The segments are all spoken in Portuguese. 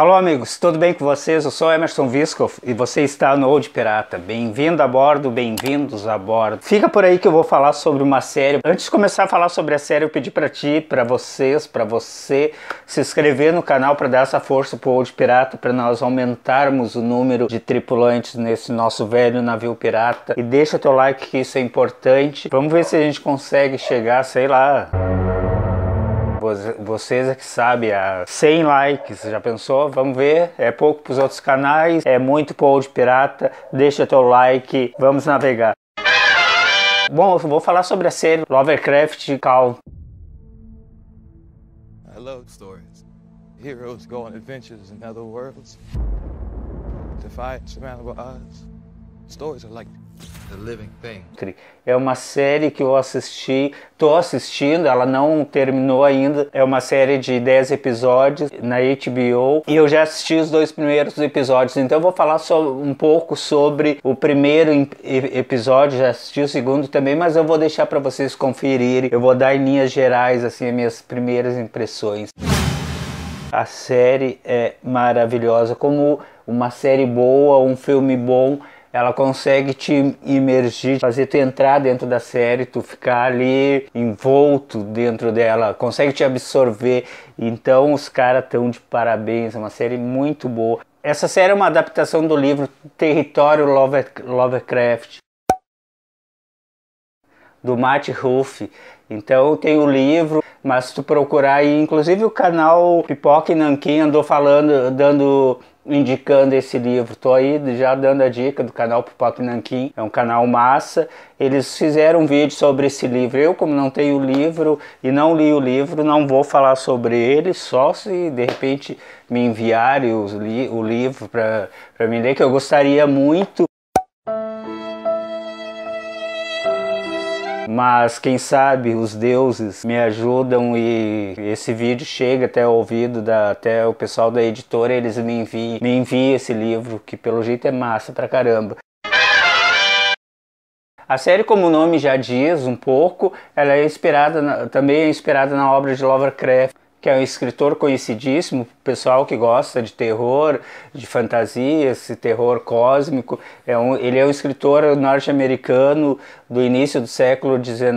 Alô amigos, tudo bem com vocês? Eu sou Emerson Viscoff e você está no Old Pirata. Bem-vindo a bordo, bem-vindos a bordo. Fica por aí que eu vou falar sobre uma série. Antes de começar a falar sobre a série, eu pedi para ti, para vocês, para você se inscrever no canal para dar essa força pro Old Pirata, para nós aumentarmos o número de tripulantes nesse nosso velho navio pirata. E deixa teu like que isso é importante. Vamos ver se a gente consegue chegar, sei lá, vocês é que sabem, a 100 likes, já pensou? Vamos ver, é pouco para os outros canais, é muito pro de pirata. Deixa teu like, vamos navegar. Bom, eu vou falar sobre a série Lovecraft Cal. I love stories. Heroes go on adventures in other worlds. Defy surmountable odds. Stories are like é uma série que eu assisti, tô assistindo, ela não terminou ainda. É uma série de 10 episódios na HBO e eu já assisti os dois primeiros episódios. Então eu vou falar só um pouco sobre o primeiro episódio, já assisti o segundo também, mas eu vou deixar para vocês conferirem. Eu vou dar em linhas gerais assim as minhas primeiras impressões. A série é maravilhosa, como uma série boa, um filme bom ela consegue te imergir, fazer tu entrar dentro da série, tu ficar ali envolto dentro dela, consegue te absorver. Então os caras estão de parabéns, é uma série muito boa. Essa série é uma adaptação do livro Território Lovecraft do Matt Ruff. Então tem o livro, mas se tu procurar aí, inclusive o canal Pipoca e Nanquim andou falando, dando indicando esse livro. Tô aí já dando a dica do canal Pipoca Nanquim, é um canal massa. Eles fizeram um vídeo sobre esse livro. Eu, como não tenho o livro e não li o livro, não vou falar sobre ele, só se de repente me enviarem li o livro para mim ler, que eu gostaria muito mas quem sabe os deuses me ajudam e esse vídeo chega até o ouvido da até o pessoal da editora, eles me enviam, me enviam esse livro que pelo jeito é massa pra caramba. A série, como o nome já diz um pouco, ela é inspirada na, também é inspirada na obra de Lovecraft que é um escritor conhecidíssimo, pessoal que gosta de terror, de fantasia, esse terror cósmico. É um, ele é um escritor norte-americano do início do século XIX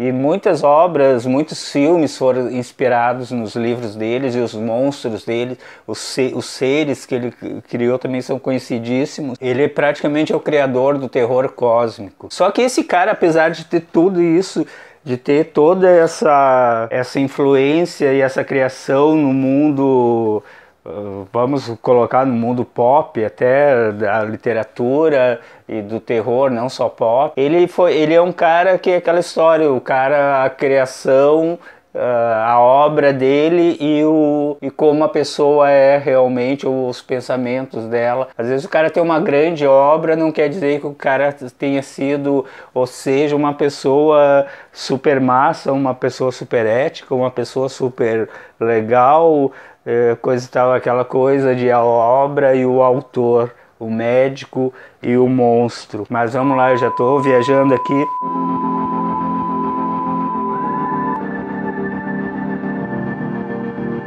e muitas obras, muitos filmes foram inspirados nos livros deles e os monstros dele, os, se, os seres que ele criou também são conhecidíssimos. Ele é praticamente o criador do terror cósmico. Só que esse cara, apesar de ter tudo isso, de ter toda essa, essa influência e essa criação no mundo, ah, vamos colocar no mundo pop, até da literatura e do terror, não só pop. Ele, foi, ele é um cara que é aquela história, o cara, a criação a obra dele e, o, e como a pessoa é realmente, os pensamentos dela. Às vezes o cara tem uma grande obra, não quer dizer que o cara tenha sido, ou seja, uma pessoa super massa, uma pessoa super ética, uma pessoa super legal, eh, coisa tal, aquela coisa de a obra e o autor. O médico e o monstro. Mas vamos lá, eu já estou viajando aqui.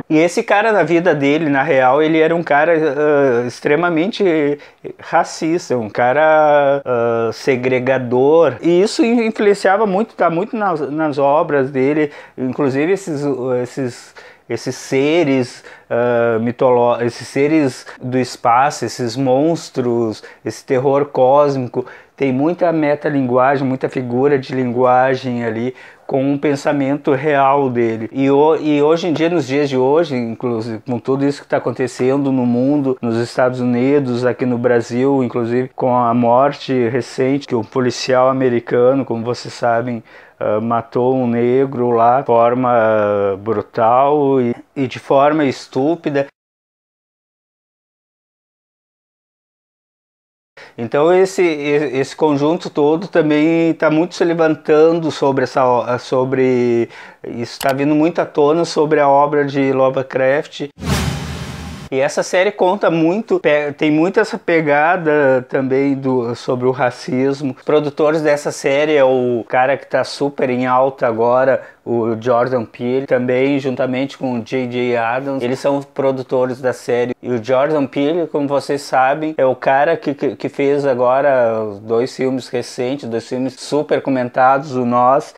E esse cara, na vida dele, na real, ele era um cara uh, extremamente racista, um cara uh, segregador. E isso influenciava muito, tá muito nas, nas obras dele, inclusive esses. esses esses seres ah, esses seres do espaço, esses monstros, esse terror cósmico, tem muita metalinguagem, muita figura de linguagem ali com um pensamento real dele. E, o, e hoje em dia, nos dias de hoje, inclusive, com tudo isso que está acontecendo no mundo, nos Estados Unidos, aqui no Brasil, inclusive com a morte recente que um policial americano, como vocês sabem, uh, matou um negro lá de forma ah, brutal e e de forma estúpida. Então esse, esse conjunto todo também está muito se levantando sobre essa sobre está vindo muito à tona sobre a obra de Lovecraft. E essa série conta muito, tem muito essa pegada também do, sobre o racismo. Os produtores dessa série é o cara que está super em alta agora, o Jordan Peele, também juntamente com o J.J. Adams. Eles são os produtores da série. E o Jordan Peele, como vocês sabem, é o cara que, que, que fez agora dois filmes recentes, dois filmes super comentados, o Nós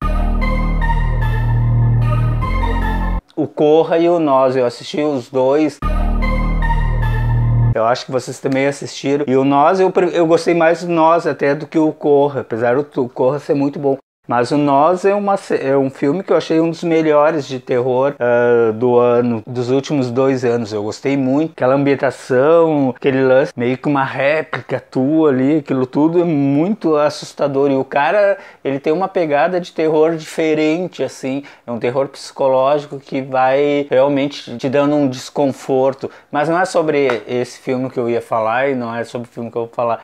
o Corra e o Nós. Eu assisti os dois. Eu acho que vocês também assistiram. E o Nós, eu, eu gostei mais do Nós até do que o Corra, apesar do Corra ser muito bom. Mas o Nós é, uma, é um filme que eu achei um dos melhores de terror uh, do ano, dos últimos dois anos. Eu gostei muito. Aquela ambientação, aquele lance, meio que uma réplica tua ali, aquilo tudo é muito assustador. E o cara, ele tem uma pegada de terror diferente, assim. É um terror psicológico que vai realmente te dando um desconforto. Mas não é sobre esse filme que eu ia falar e não é sobre o filme que eu vou falar.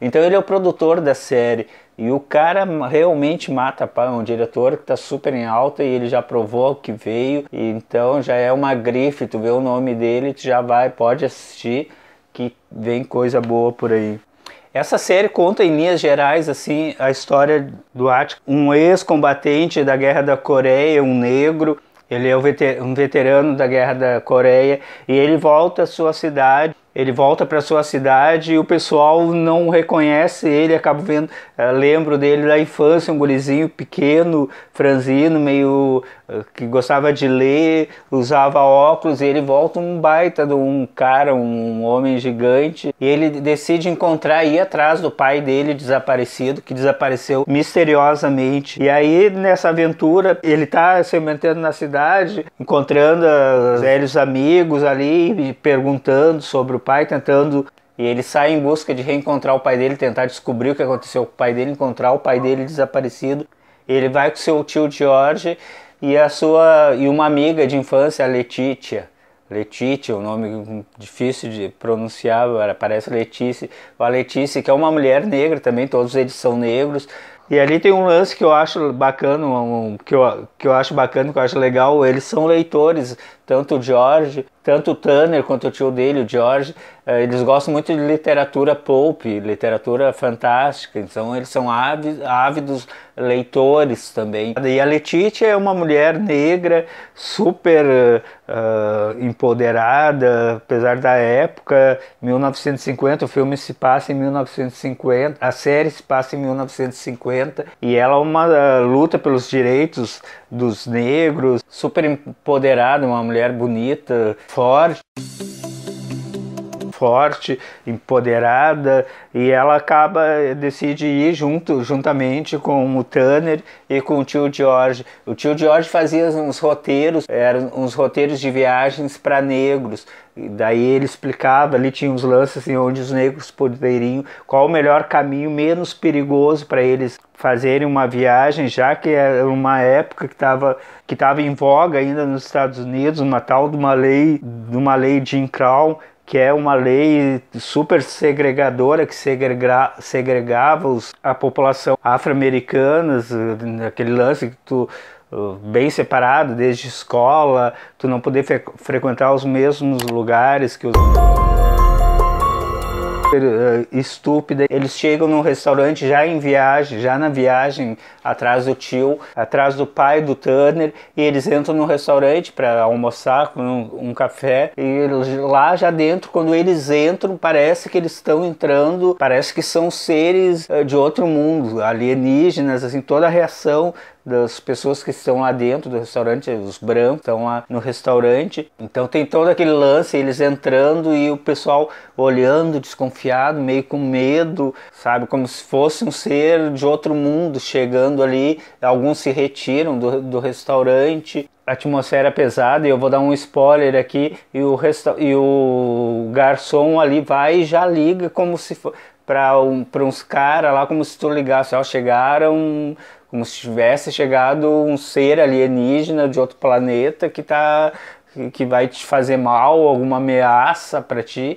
Então ele é o produtor da série. E o cara realmente mata a pau, é um diretor que está super em alta e ele já provou que veio. então já é uma grife, tu vê o nome dele, tu já vai, pode assistir, que vem coisa boa por aí. Essa série conta em linhas gerais assim a história do Ático, um ex-combatente da Guerra da Coreia, um negro. Ele é um veterano da Guerra da Coreia e ele volta à sua cidade ele volta para sua cidade e o pessoal não reconhece ele, acaba vendo, eh, lembro dele da infância, um gurizinho pequeno, franzino, meio que gostava de ler, usava óculos, e ele volta um baita de um cara, um homem gigante, e ele decide encontrar e ir atrás do pai dele desaparecido, que desapareceu misteriosamente. E aí, nessa aventura, ele tá se metendo na cidade, encontrando os velhos amigos ali, perguntando sobre o pai, tentando e ele sai em busca de reencontrar o pai dele, tentar descobrir o que aconteceu com o pai dele, encontrar o pai dele desaparecido. Ele vai com seu tio George e a sua e uma amiga de infância, a Letícia. Letícia, o um nome difícil de pronunciar, parece Letícia. A Letícia, que é uma mulher negra também, todos eles são negros. E ali tem um lance que eu acho bacana, um, que, eu, que eu acho bacana, que eu acho legal. Eles são leitores, tanto o Jorge tanto o Tanner quanto o tio dele, o George, eh, eles gostam muito de literatura pulp, literatura fantástica, então eles são ávidos, ávidos leitores também. E a Letitia é uma mulher negra, super uh, empoderada, apesar da época, 1950, o filme se passa em 1950, a série se passa em 1950, e ela é uma uh, luta pelos direitos dos negros, super empoderada, uma mulher bonita, forte forte, empoderada, e ela acaba, decide ir junto, juntamente com o Tanner e com o tio George. O tio George fazia uns roteiros, eram uns roteiros de viagens para negros, daí ele explicava, ali tinha uns lances assim, onde os negros poderiam, qual o melhor caminho menos perigoso para eles fazerem uma viagem, já que era uma época que estava que tava em voga ainda nos Estados Unidos, uma tal de uma lei, de uma lei Jim Crow, que é uma lei super segregadora que segrega, segregava os, a população afro-americana, eh, aquele lance que tu eh, bem separado desde escola, tu não poder frequentar os mesmos lugares que os eh, estúpida. Eles chegam no restaurante já em viagem, já na viagem, atrás do tio, atrás do pai do Turner, e eles entram no restaurante para almoçar com um, um, café. E lá já dentro, quando eles entram, parece que eles estão entrando, parece que são seres eh, de outro mundo, alienígenas, assim, toda a reação das pessoas que estão lá dentro do restaurante, os brancos estão lá no restaurante. Então tem todo aquele lance, eles entrando e o pessoal olhando desconfiado, meio com medo, sabe? Como se fosse um ser de outro mundo chegando ali. Alguns se retiram do, do restaurante. A atmosfera é pesada, e eu vou dar um spoiler aqui, e o, resta e o garçom ali vai e já liga como se for para um, uns caras lá, como se tu ligasse, ó, chegaram como se tivesse chegado um ser alienígena de outro planeta que tá que vai te fazer mal, alguma ameaça para ti.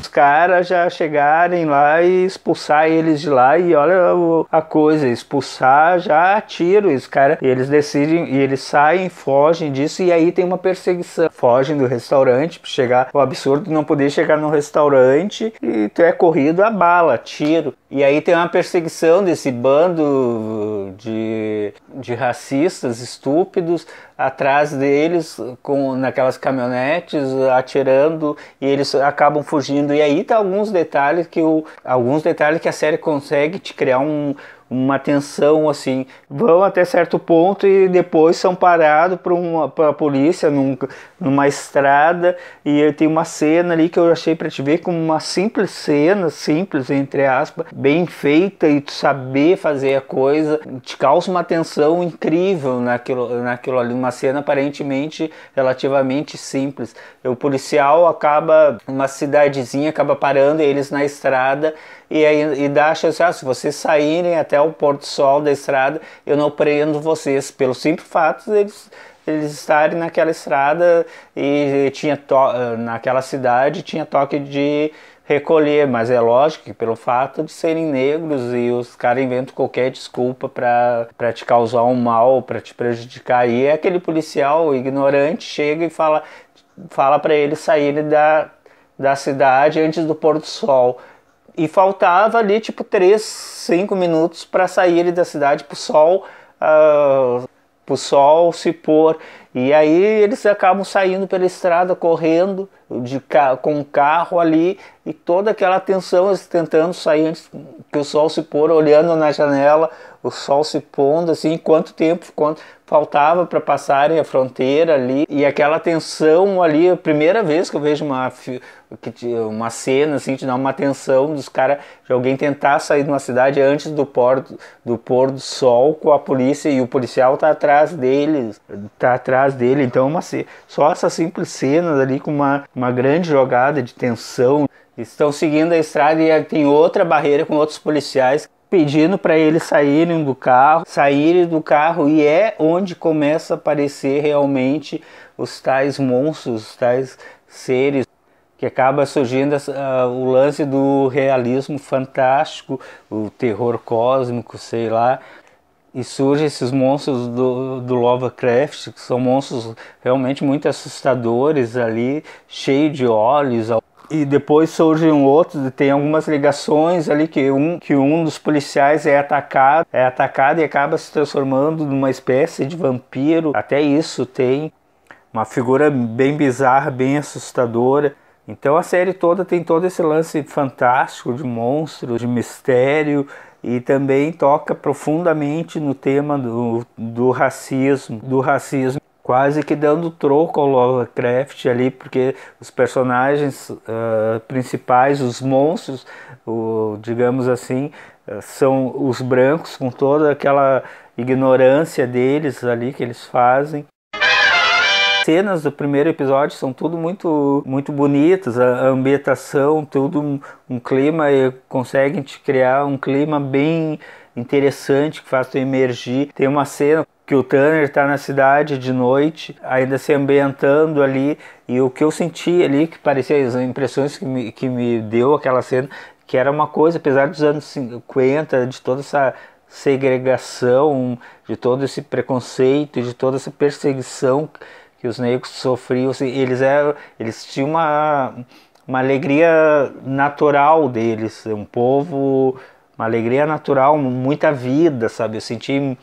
Os caras já chegarem lá e expulsar eles de lá e olha a coisa, expulsar já tiro os cara, e eles decidem e eles saem, fogem disso e aí tem uma perseguição. Fogem do restaurante, chegar o absurdo não poder chegar no restaurante e tu é corrido a bala, tiro. E aí tem uma perseguição desse bando de, de racistas estúpidos atrás deles com naquelas caminhonetes atirando e eles acabam fugindo. E aí tá alguns detalhes que o, alguns detalhes que a série consegue te criar um uma tensão assim, vão até certo ponto e depois são parados por uma pra polícia num, numa estrada e tem uma cena ali que eu achei para te ver como uma simples cena, simples entre aspas, bem feita e tu saber fazer a coisa, te causa uma tensão incrível naquilo, naquilo ali, uma cena aparentemente relativamente simples. O policial acaba uma cidadezinha acaba parando eles na estrada e, aí, e dá a chance, ah, se vocês saírem até o pôr do sol da estrada, eu não prendo vocês, pelo simples fato deles eles estarem naquela estrada e tinha eh, naquela cidade tinha toque de recolher, mas é lógico que pelo fato de serem negros e os caras inventam qualquer desculpa para te causar um mal, para te prejudicar. E é aquele policial ignorante chega e fala fala para eles saírem da, da cidade antes do pôr do sol. E faltava ali tipo 3, 5 minutos para sair da cidade o sol, uh, pro sol se pôr. E aí eles acabam saindo pela estrada correndo de ca com o carro ali e toda aquela tensão, eles tentando sair antes que o sol se pôr, olhando na janela, o sol se pondo, assim, quanto tempo quanto faltava para passarem a fronteira ali, e aquela tensão ali, a primeira vez que eu vejo uma, uma cena, assim, de dar uma tensão dos caras, de alguém tentar sair de uma cidade antes do pôr, do pôr do sol com a polícia, e o policial tá atrás deles, tá atrás dele, então é uma, só essas simples cenas ali com uma, uma grande jogada de tensão, estão seguindo a estrada e tem outra barreira com outros policiais pedindo para eles saírem do carro, saírem do carro e é onde começa a aparecer realmente os tais monstros, os tais seres que acaba surgindo uh, o lance do realismo fantástico, o terror cósmico, sei lá, e surgem esses monstros do, do Lovecraft, que são monstros realmente muito assustadores ali, cheio de olhos, e depois surge outro e tem algumas ligações ali que um, que um dos policiais é atacado, é atacado e acaba se transformando numa espécie de vampiro. Até isso tem uma figura bem bizarra, bem assustadora. Então a série toda tem todo esse lance fantástico de monstro, de mistério e também toca profundamente no tema do, do racismo, do racismo quase que dando troco ao Lovecraft ali, porque os personagens uh, principais, os monstros, o, digamos assim, ah, são os brancos com toda aquela ignorância deles ali que eles fazem. Cenas do primeiro episódio são tudo muito muito bonitas, a ambientação, tudo um, um clima e conseguem te criar um clima bem interessante que faz tu emergir. Tem uma cena que o Tanner está na cidade de noite, ainda se ambientando ali, e o que eu senti ali, que parecia as impressões que me, que me deu aquela cena, que era uma coisa, apesar dos anos 50, de toda essa segregação, de todo esse preconceito, de toda essa perseguição que os negros sofriam, assim, eles, eram, eles tinham uma, uma alegria natural deles, um povo uma alegria natural, muita vida, sabe? Eu senti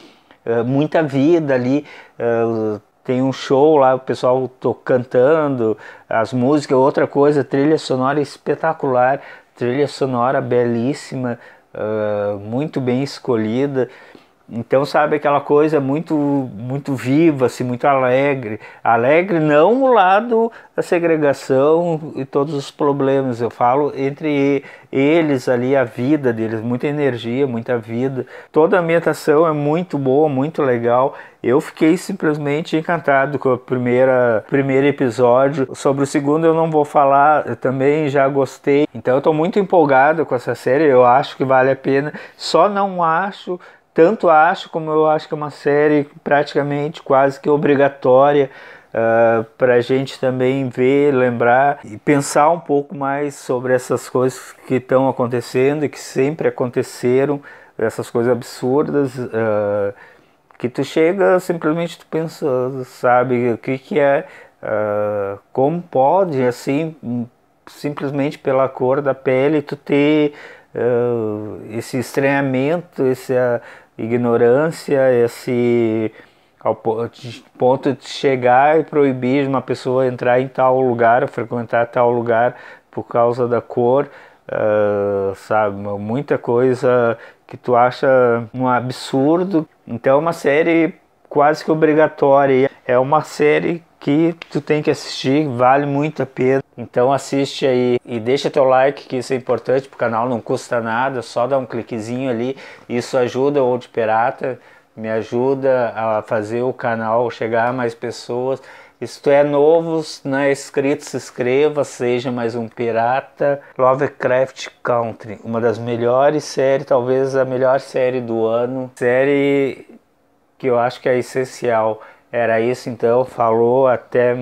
uh, muita vida ali. Uh, tem um show lá, o pessoal tô cantando, as músicas, outra coisa, trilha sonora espetacular, trilha sonora belíssima, uh, muito bem escolhida. Então, sabe, aquela coisa muito muito viva, assim, muito alegre. Alegre não o lado da segregação e todos os problemas, eu falo entre eles ali, a vida deles, muita energia, muita vida. Toda a ambientação é muito boa, muito legal. Eu fiquei simplesmente encantado com o primeiro episódio. Sobre o segundo eu não vou falar, eu também já gostei. Então eu estou muito empolgado com essa série, eu acho que vale a pena. Só não acho tanto acho como eu acho que é uma série praticamente quase que obrigatória uh, ah, para a gente também ver, lembrar e pensar um pouco mais sobre essas coisas que estão acontecendo e que sempre aconteceram, essas coisas absurdas. Uh, que tu chega simplesmente tu pensa sabe o que que é uh, como pode assim simplesmente pela cor da pele tu ter eh, esse estranhamento, essa ignorância, esse ao ponto de chegar e proibir uma pessoa entrar em tal lugar, frequentar tal lugar por causa da cor, uh, sabe? Muita coisa que tu acha um absurdo. Então, é uma série quase que obrigatória. É uma série que tu tem que assistir, vale muito a pena. Então assiste aí e deixa teu like, que isso é importante pro canal, não custa nada, só dá um cliquezinho ali, isso ajuda o Old Pirata, me ajuda a fazer o canal chegar a mais pessoas. se tu é novo, não é inscrito, se inscreva, seja mais um pirata. Lovecraft Country, uma das melhores séries, talvez a melhor série do ano. Série que eu acho que é essencial. Era isso então, falou até